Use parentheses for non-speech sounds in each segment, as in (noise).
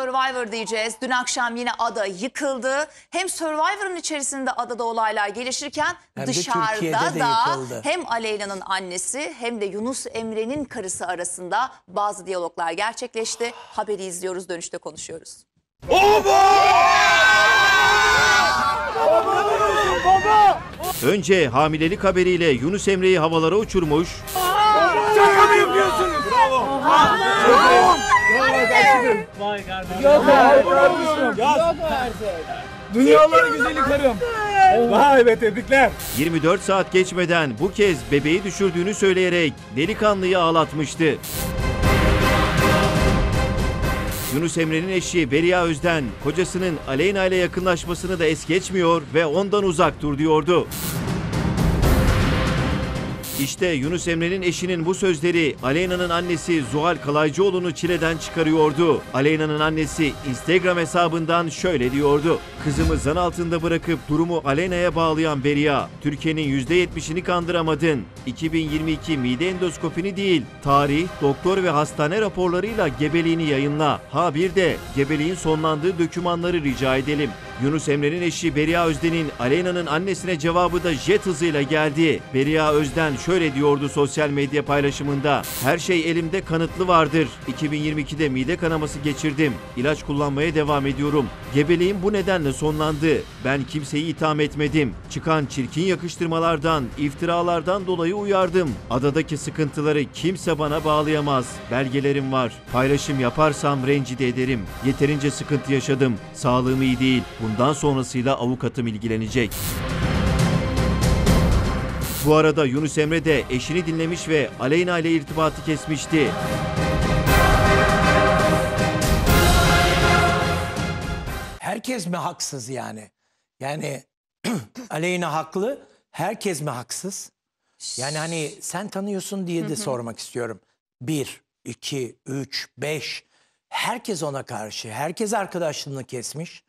Survivor diyeceğiz. Dün akşam yine ada yıkıldı. Hem Survivor'ın içerisinde adada olaylar gelişirken hem dışarıda da hem Aleyla'nın annesi hem de Yunus Emre'nin karısı arasında bazı diyaloglar gerçekleşti. Haberi izliyoruz dönüşte konuşuyoruz. Önce hamilelik haberiyle Yunus Emre'yi havalara uçurmuş, Şaka mı yapıyorsunuz? Bravo. Bravo. Yok kardeşim. Vay kardeşim. Yok artık kardeşim. Yok artık. Dünyaların güzeli karım. Vay be tebrikler. 24 saat geçmeden bu kez bebeği düşürdüğünü söyleyerek delikanlıyı ağlatmıştı. Yunus Emre'nin eşi Beria Özden kocasının Aleyna ile yakınlaşmasını da es geçmiyor ve ondan uzak dur diyordu. İşte Yunus Emre'nin eşinin bu sözleri Aleyna'nın annesi Zuhal Kalaycıoğlu'nu çileden çıkarıyordu. Aleyna'nın annesi Instagram hesabından şöyle diyordu. Kızımı zan altında bırakıp durumu Aleyna'ya bağlayan Beria, Türkiye'nin %70'ini kandıramadın. 2022 mide endoskopini değil, tarih, doktor ve hastane raporlarıyla gebeliğini yayınla. Ha bir de gebeliğin sonlandığı dökümanları rica edelim. Yunus Emre'nin eşi Beria Özden'in Aleyna'nın annesine cevabı da jet hızıyla geldi. Beria Özden şöyle diyordu sosyal medya paylaşımında. Her şey elimde kanıtlı vardır. 2022'de mide kanaması geçirdim. İlaç kullanmaya devam ediyorum. Gebeliğim bu nedenle sonlandı. Ben kimseyi itham etmedim. Çıkan çirkin yakıştırmalardan, iftiralardan dolayı uyardım. Adadaki sıkıntıları kimse bana bağlayamaz. Belgelerim var. Paylaşım yaparsam rencide ederim. Yeterince sıkıntı yaşadım. Sağlığım iyi değil. Bunu Bundan sonrasıyla avukatım ilgilenecek. Bu arada Yunus Emre de eşini dinlemiş ve Aleyna ile irtibatı kesmişti. Herkes mi haksız yani? Yani (clears throat) Aleyna haklı, herkes mi haksız? Yani hani sen tanıyorsun diye de sormak istiyorum. Bir, iki, üç, beş. Herkes ona karşı, herkes arkadaşlığını kesmiş.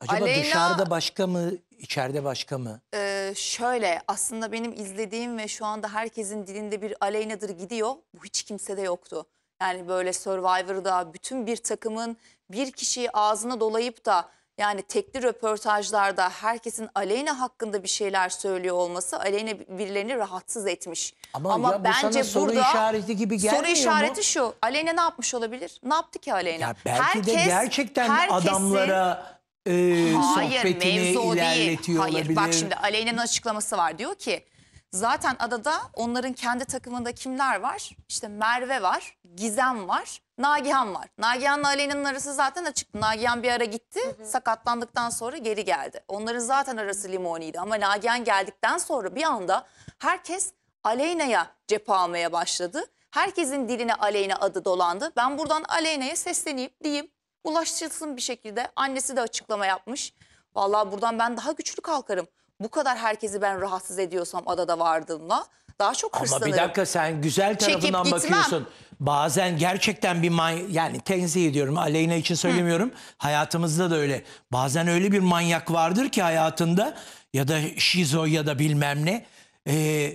Acaba Aleyna- dışarıda başka mı, içeride başka mı? Ee, şöyle aslında benim izlediğim ve şu anda herkesin dilinde bir aleynadır gidiyor. Bu hiç kimsede yoktu. Yani böyle Survivor'da bütün bir takımın bir kişiyi ağzına dolayıp da yani tekli röportajlarda herkesin Aleyna hakkında bir şeyler söylüyor olması Aleyna birilerini rahatsız etmiş. Ama, ya bu sana soru işareti gibi gelmiyor soru mu? işareti şu. Aleyna ne yapmış olabilir? Ne yaptı ki Aleyna? Ya belki de gerçekten herkesin- adamlara e, Hayır sohbetini mevzu o değil. Hayır olabilir. bak şimdi Aleyna'nın açıklaması var. Diyor ki zaten adada onların kendi takımında kimler var? İşte Merve var, Gizem var, Nagihan var. Nagihan'la Aleyna'nın arası zaten açık. Nagihan bir ara gitti sakatlandıktan sonra geri geldi. Onların zaten arası limoniydi ama Nagihan geldikten sonra bir anda herkes Aleyna'ya cephe almaya başladı. Herkesin diline Aleyna adı dolandı. Ben buradan Aleyna'ya sesleneyim diyeyim ulaşılsın bir şekilde. Annesi de açıklama yapmış. Vallahi buradan ben daha güçlü kalkarım. Bu kadar herkesi ben rahatsız ediyorsam adada vardığımla daha çok Ama hırslanırım. Ama bir dakika sen güzel tarafından Çekip bakıyorsun. Gitmem. Bazen gerçekten bir man yani tenzih ediyorum Aleyna için söylemiyorum. Hı. Hayatımızda da öyle. Bazen öyle bir manyak vardır ki hayatında ya da şizo ya da bilmem ne. Ee,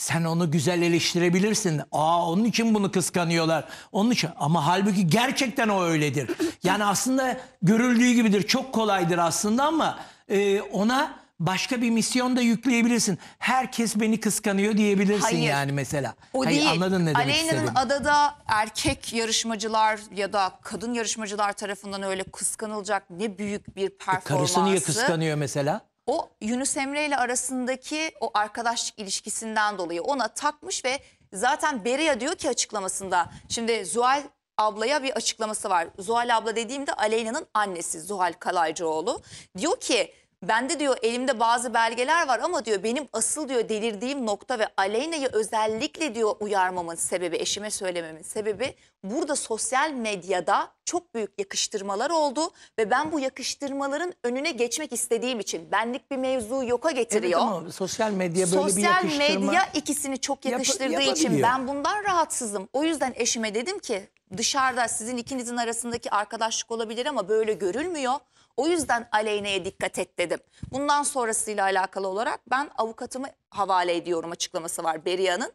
sen onu güzel eleştirebilirsin. Aa onun için bunu kıskanıyorlar. Onun için ama halbuki gerçekten o öyledir. Yani aslında görüldüğü gibidir. Çok kolaydır aslında ama e, ona başka bir misyon da yükleyebilirsin. Herkes beni kıskanıyor diyebilirsin Hayır, yani mesela. O Hayır, değil. Anladın ne demek Aleyna'nın adada erkek yarışmacılar ya da kadın yarışmacılar tarafından öyle kıskanılacak ne büyük bir e, performansı. Karısını niye kıskanıyor mesela? o Yunus Emre ile arasındaki o arkadaşlık ilişkisinden dolayı ona takmış ve zaten Beria diyor ki açıklamasında şimdi Zuhal ablaya bir açıklaması var. Zuhal abla dediğimde Aleyna'nın annesi Zuhal Kalaycıoğlu. Diyor ki Bende diyor elimde bazı belgeler var ama diyor benim asıl diyor delirdiğim nokta ve Aleyna'yı özellikle diyor uyarmamın sebebi, eşime söylememin sebebi burada sosyal medyada çok büyük yakıştırmalar oldu ve ben bu yakıştırmaların önüne geçmek istediğim için benlik bir mevzu yoka getiriyor. Evet ama sosyal medya böyle sosyal bir yakıştırma. Sosyal medya ikisini çok yakıştırdığı yap için ben bundan rahatsızım. O yüzden eşime dedim ki dışarıda sizin ikinizin arasındaki arkadaşlık olabilir ama böyle görülmüyor. O yüzden Aleyna'ya dikkat et dedim. Bundan sonrasıyla alakalı olarak ben avukatımı havale ediyorum açıklaması var Berianın,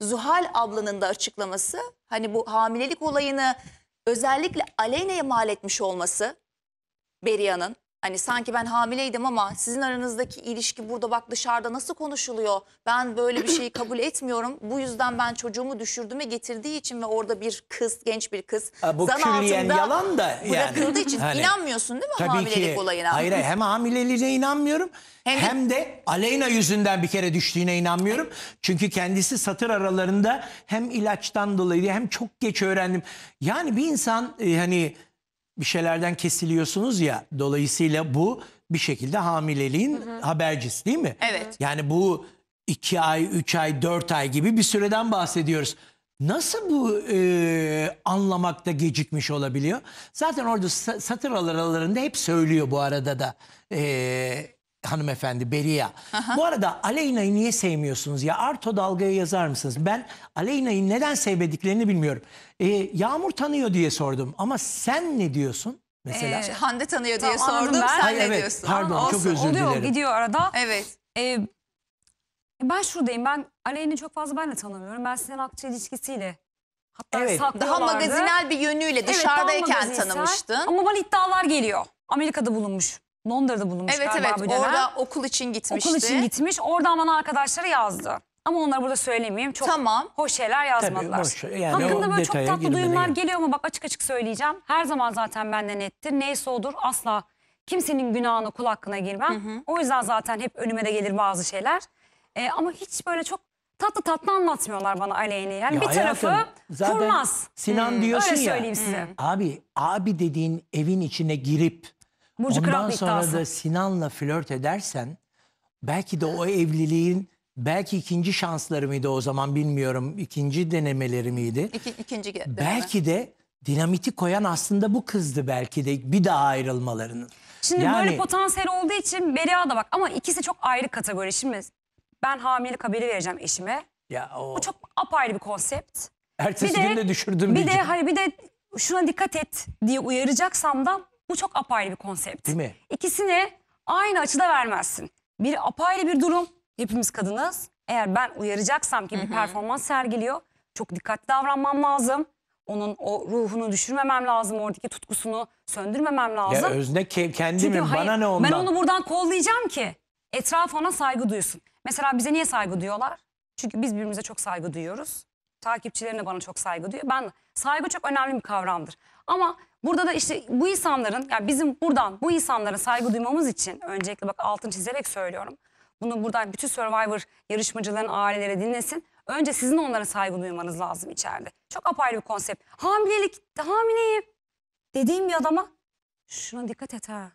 Zuhal ablanın da açıklaması hani bu hamilelik olayını özellikle Aleyna'ya mal etmiş olması Berianın. Hani sanki ben hamileydim ama sizin aranızdaki ilişki burada bak dışarıda nasıl konuşuluyor? Ben böyle bir şeyi kabul etmiyorum. Bu yüzden ben çocuğumu düşürdüme getirdiği için ve orada bir kız, genç bir kız Ha, bu külliyen yalan da yani. bırakıldığı için Hani, inanmıyorsun değil mi hamilelik olayına? Hayır hem hamileliğine inanmıyorum hem, Hem de- de Aleyna yüzünden bir kere düştüğüne inanmıyorum. Çünkü kendisi satır aralarında hem ilaçtan dolayı hem çok geç öğrendim. Yani bir insan e, hani bir şeylerden kesiliyorsunuz ya. Dolayısıyla bu bir şekilde hamileliğin hı hı. habercisi değil mi? Evet. Yani bu iki ay, üç ay, dört ay gibi bir süreden bahsediyoruz. Nasıl bu e, anlamakta gecikmiş olabiliyor? Zaten orada satır aralarında hep söylüyor bu arada da. E, hanımefendi Beria. Aha. Bu arada Aleyna'yı niye sevmiyorsunuz ya? Arto dalgaya yazar mısınız? Ben Aleyna'yı neden sevmediklerini bilmiyorum. Ee, Yağmur tanıyor diye sordum ama sen ne diyorsun? Mesela Ee, Hande tanıyor diye Tamam, sordum. ben. Sen Hayır, ne evet, diyorsun? pardon. Ama çok özür oluyor, dilerim. gidiyor arada. Evet. Ee, ben şuradayım. Ben Aleyna'yı çok fazla ben de tanımıyorum. Ben Sinan Akça ilişkisiyle. Hatta Evet. Daha magazinel bir yönüyle dışarıdayken magazinsel. tanımıştın. Ama bana iddialar geliyor. Amerika'da bulunmuş. Londra'da bulunmuş Evet galiba evet bu dönem. orada okul için gitmişti. Okul için gitmiş. Oradan bana arkadaşları yazdı. Ama onları burada söylemeyeyim. Çok Tamam. hoş şeyler yazmadılar. boş, yani Hakkında o böyle çok detaya tatlı girmene duyumlar gerek- geliyor ama bak açık açık söyleyeceğim. Her zaman zaten benden nettir. Neyse odur asla kimsenin günahına kul hakkına girmem. O yüzden zaten hep önüme de gelir bazı şeyler. Ee, ama hiç böyle çok tatlı tatlı anlatmıyorlar bana aleyhine. Yani Ya bir hayatım, tarafı zaten kurnaz. Sinan hmm, diyorsun Öyle ya. söyleyeyim size. Abi abi dediğin evin içine girip Burcu Ondan Kırat sonra iddiası. da Sinan'la flört edersen belki de o evliliğin belki ikinci şansları mıydı o zaman bilmiyorum. ikinci denemeleri miydi? İki, ikinci deneme. Belki de dinamiti koyan aslında bu kızdı belki de bir daha ayrılmalarının. Şimdi Yani- böyle potansiyel olduğu için Beria da bak ama ikisi çok ayrı kategori. Şimdi ben hamilelik haberi vereceğim eşime. Ya o Bu çok apayrı bir konsept. Ertesi Bir de- gün de düşürdüm Bir de hayır bir de şuna dikkat et diye uyaracaksam da bu çok apayrı bir konsept. Değil mi? İkisini aynı açıda vermezsin. Bir apayrı bir durum. Hepimiz kadınız. Eğer ben uyaracaksam ki bir performans sergiliyor. Çok dikkatli davranmam lazım. Onun o ruhunu düşürmemem lazım. Oradaki tutkusunu söndürmemem lazım. Ya özne kendimi bana ne ondan? Ben onu buradan kollayacağım ki etraf ona saygı duysun. Mesela bize niye saygı duyuyorlar? Çünkü biz birbirimize çok saygı duyuyoruz. Takipçilerine bana çok saygı duyuyor. Ben saygı çok önemli bir kavramdır. Ama Burada da işte bu insanların yani bizim buradan bu insanlara saygı duymamız için öncelikle bak altın çizerek söylüyorum. Bunu buradan bütün Survivor yarışmacıların aileleri dinlesin. Önce sizin onlara saygı duymanız lazım içeride. Çok apayrı bir konsept. Hamilelik, hamileyim dediğim bir adama şuna dikkat et ha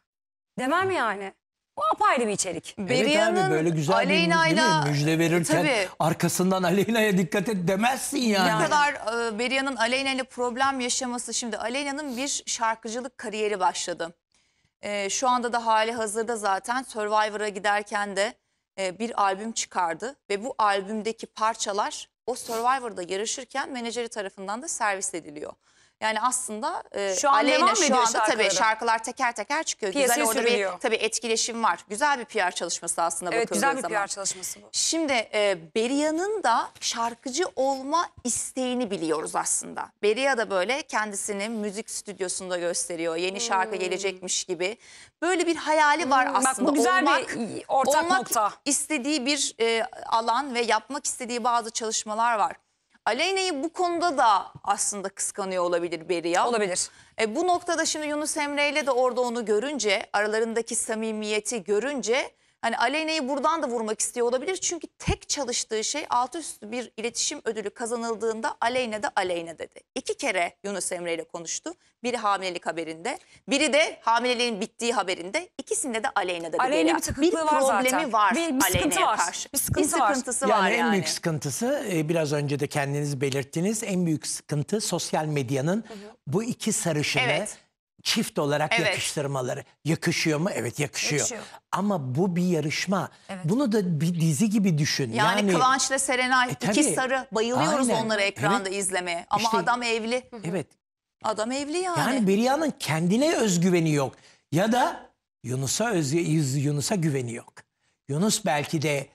demem yani. O apayrı bir içerik. Beria'nın evet abi böyle güzel Aleyna'yla, bir müjde verirken tabii, arkasından Aleyna'ya dikkat et demezsin yani. Ne kadar e, Beria'nın Aleyna ile problem yaşaması şimdi Aleyna'nın bir şarkıcılık kariyeri başladı. E, şu anda da hali hazırda zaten Survivor'a giderken de e, bir albüm çıkardı ve bu albümdeki parçalar o Survivor'da yarışırken menajeri tarafından da servis ediliyor. Yani aslında e, şu an Aleyna devam şu anda şarkıları. tabii şarkılar teker teker çıkıyor. Piyasayı güzel orada bir tabii etkileşim var. Güzel bir PR çalışması aslında evet, bakıldığı zaman. Evet güzel bir PR çalışması bu. Şimdi e, Beriya'nın da şarkıcı olma isteğini biliyoruz aslında. Beria da böyle kendisini müzik stüdyosunda gösteriyor. Yeni hmm. şarkı gelecekmiş gibi. Böyle bir hayali var hmm, aslında. Bak bu güzel olmak, bir ortak olmak nokta. istediği bir e, alan ve yapmak istediği bazı çalışmalar var. Aleyna'yı bu konuda da aslında kıskanıyor olabilir Beria. Olabilir. E, bu noktada şimdi Yunus Emre ile de orada onu görünce, aralarındaki samimiyeti görünce Hani Aleyna'yı buradan da vurmak istiyor olabilir. Çünkü tek çalıştığı şey altı üstü bir iletişim ödülü kazanıldığında Aleyna da Aleyna dedi. İki kere Yunus Emre ile konuştu. Biri hamilelik haberinde, biri de hamileliğin bittiği haberinde. İkisinde de Aleyna dedi. Aleyna bir tıkıklığı bir var zaten. Bir problemi var bir, sıkıntı var. karşı. Bir sıkıntı, bir sıkıntısı var. var yani. En büyük sıkıntısı e, biraz önce de kendiniz belirttiniz. En büyük sıkıntı sosyal medyanın hı hı. bu iki sarışını... Evet çift olarak evet. yakıştırmaları. Yakışıyor mu? Evet yakışıyor. yakışıyor. Ama bu bir yarışma. Evet. Bunu da bir dizi gibi düşün. Yani, yani Kıvanç'la Serenay e, tabii, sarı bayılıyoruz aynen. onları ekranda evet. izlemeye. Ama işte, adam evli. Evet. Adam evli yani. Yani Beria'nın kendine özgüveni yok. Ya da Yunus'a Yunus'a güveni yok. Yunus belki de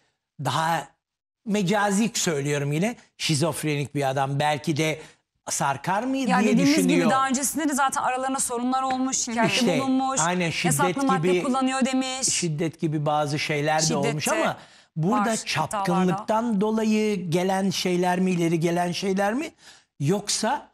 daha mecazik söylüyorum yine şizofrenik bir adam. Belki de sarkar mı yani diye dediğimiz gibi daha öncesinde de zaten aralarına sorunlar olmuş, şikayette işte, bulunmuş, aynen, şiddet gibi, kullanıyor demiş. Şiddet gibi bazı şeyler de olmuş ama burada var, çapkınlıktan dolayı gelen şeyler mi, ileri gelen şeyler mi? Yoksa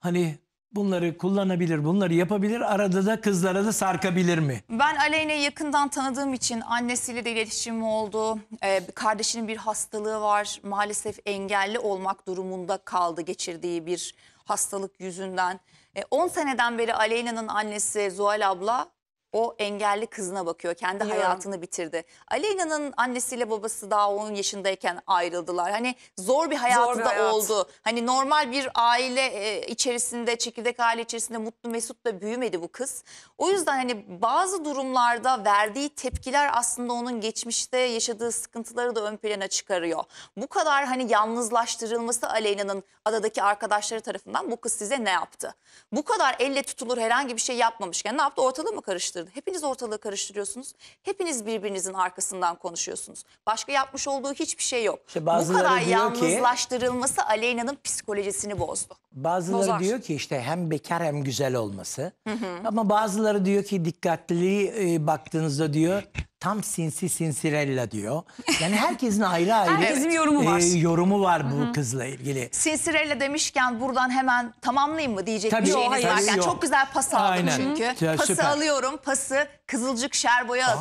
hani bunları kullanabilir, bunları yapabilir. Arada da kızlara da sarkabilir mi? Ben Aleyna'yı yakından tanıdığım için annesiyle de iletişimi oldu. Ee, kardeşinin bir hastalığı var. Maalesef engelli olmak durumunda kaldı geçirdiği bir hastalık yüzünden. Ee, seneden beri Aleyna'nın annesi Zuhal abla o engelli kızına bakıyor. Kendi ya. hayatını bitirdi. Aleyna'nın annesiyle babası daha 10 yaşındayken ayrıldılar. Hani zor bir hayatı zor bir hayat. oldu. Hani normal bir aile e, içerisinde, çekirdek aile içerisinde mutlu mesut da büyümedi bu kız. O yüzden hani bazı durumlarda verdiği tepkiler aslında onun geçmişte yaşadığı sıkıntıları da ön plana çıkarıyor. Bu kadar hani yalnızlaştırılması Aleyna'nın adadaki arkadaşları tarafından bu kız size ne yaptı? Bu kadar elle tutulur herhangi bir şey yapmamışken ne yaptı? Ortalığı mı karıştırdı? karıştırdı. Hepiniz ortalığı karıştırıyorsunuz. Hepiniz birbirinizin arkasından konuşuyorsunuz. Başka yapmış olduğu hiçbir şey yok. İşte Bu kadar yalnızlaştırılması Aleyna'nın psikolojisini bozdu. Bazıları Bozar. diyor ki işte hem bekar hem güzel olması. Hı hı. Ama bazıları diyor ki dikkatli e, baktığınızda diyor tam sinsi sinsirella diyor. Yani herkesin ayrı ayrı Herkesin e, yorumu var. yorumu var bu kızla ilgili. Sinsirella demişken buradan hemen tamamlayayım mı diyecek Tabii, bir şeyiniz hayır, var. tabii, Yani çok güzel pas aldım Aynen. çünkü. Hı. Ya, pası süper. alıyorum, pası Kızılcık Şerbo'ya atıyorum.